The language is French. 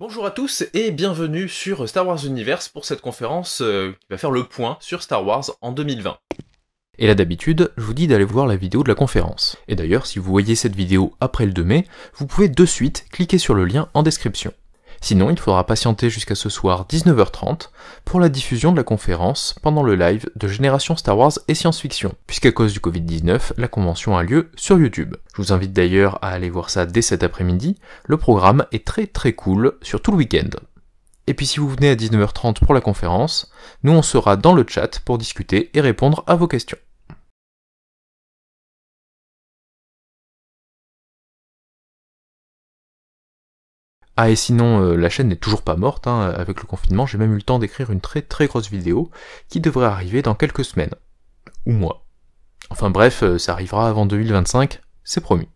Bonjour à tous et bienvenue sur Star Wars Universe pour cette conférence euh, qui va faire le point sur Star Wars en 2020. Et là d'habitude, je vous dis d'aller voir la vidéo de la conférence. Et d'ailleurs, si vous voyez cette vidéo après le 2 mai, vous pouvez de suite cliquer sur le lien en description. Sinon, il faudra patienter jusqu'à ce soir 19h30 pour la diffusion de la conférence pendant le live de Génération Star Wars et Science Fiction, puisqu'à cause du Covid-19, la convention a lieu sur YouTube. Je vous invite d'ailleurs à aller voir ça dès cet après-midi, le programme est très très cool sur tout le week-end. Et puis si vous venez à 19h30 pour la conférence, nous on sera dans le chat pour discuter et répondre à vos questions. Ah et sinon, euh, la chaîne n'est toujours pas morte, hein, avec le confinement, j'ai même eu le temps d'écrire une très très grosse vidéo qui devrait arriver dans quelques semaines. Ou mois. Enfin bref, euh, ça arrivera avant 2025, c'est promis.